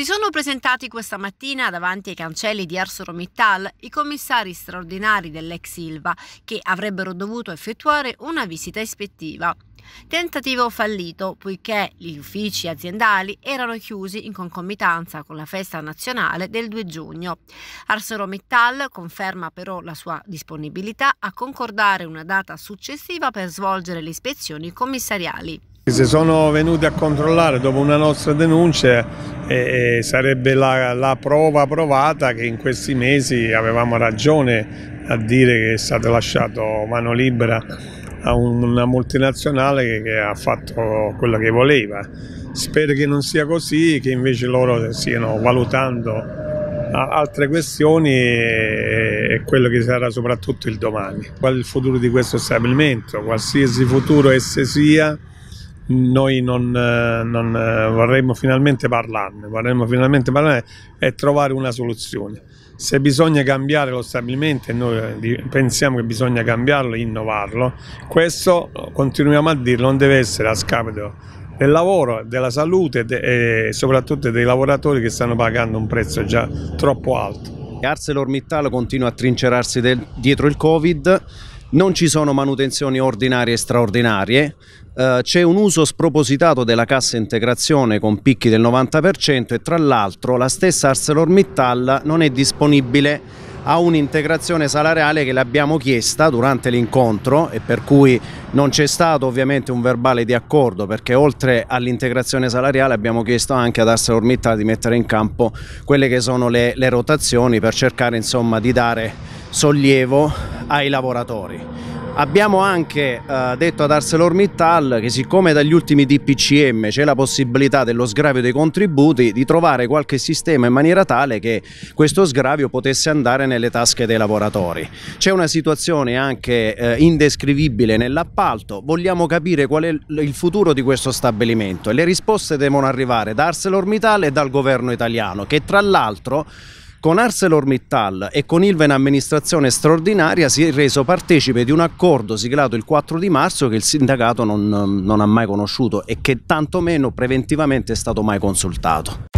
Si sono presentati questa mattina davanti ai cancelli di ArcelorMittal i commissari straordinari dell'ex Ilva che avrebbero dovuto effettuare una visita ispettiva. Tentativo fallito poiché gli uffici aziendali erano chiusi in concomitanza con la festa nazionale del 2 giugno. ArcelorMittal conferma però la sua disponibilità a concordare una data successiva per svolgere le ispezioni commissariali. Si sono venuti a controllare dopo una nostra denuncia e, e sarebbe la, la prova provata che in questi mesi avevamo ragione a dire che è stato lasciato mano libera a una multinazionale che, che, ha fatto quello che voleva. Spero che non sia così, che invece loro stiano valutando altre questioni e, e quello che sarà soprattutto il domani. Qual è il futuro di questo stabilimento? Qualsiasi futuro esse sia, noi non, eh, non eh, vorremmo finalmente parlarne, vorremmo finalmente parlarne e trovare una soluzione. Se bisogna cambiare lo stabilimento e noi eh, pensiamo che bisogna cambiarlo innovarlo, questo continuiamo a dirlo, non deve essere a scapito del lavoro, della salute e soprattutto dei lavoratori che stanno pagando un prezzo già troppo alto. ArcelorMittal continua a trincerarsi del, dietro il Covid, non ci sono manutenzioni ordinarie e straordinarie, eh, c'è un uso spropositato della cassa integrazione con picchi del 90% e tra l'altro la stessa ArcelorMittal non è disponibile a un'integrazione salariale che l'abbiamo chiesta durante l'incontro e per cui non c'è stato ovviamente un verbale di accordo perché oltre all'integrazione salariale abbiamo chiesto anche ad ArcelorMittal di mettere in campo quelle che sono le, le rotazioni per cercare insomma di dare sollievo ai lavoratori. Abbiamo anche eh, detto ad ArcelorMittal che siccome dagli ultimi DPCM c'è la possibilità dello sgravio dei contributi di trovare qualche sistema in maniera tale che questo sgravio potesse andare nelle tasche dei lavoratori. C'è una situazione anche eh, indescrivibile nell'appalto, vogliamo capire qual è il futuro di questo stabilimento e le risposte devono arrivare da ArcelorMittal e dal governo italiano che tra l'altro con ArcelorMittal e con Ilva in amministrazione straordinaria si è reso partecipe di un accordo siglato il 4 di marzo che il sindacato non, non ha mai conosciuto e che tantomeno preventivamente è stato mai consultato.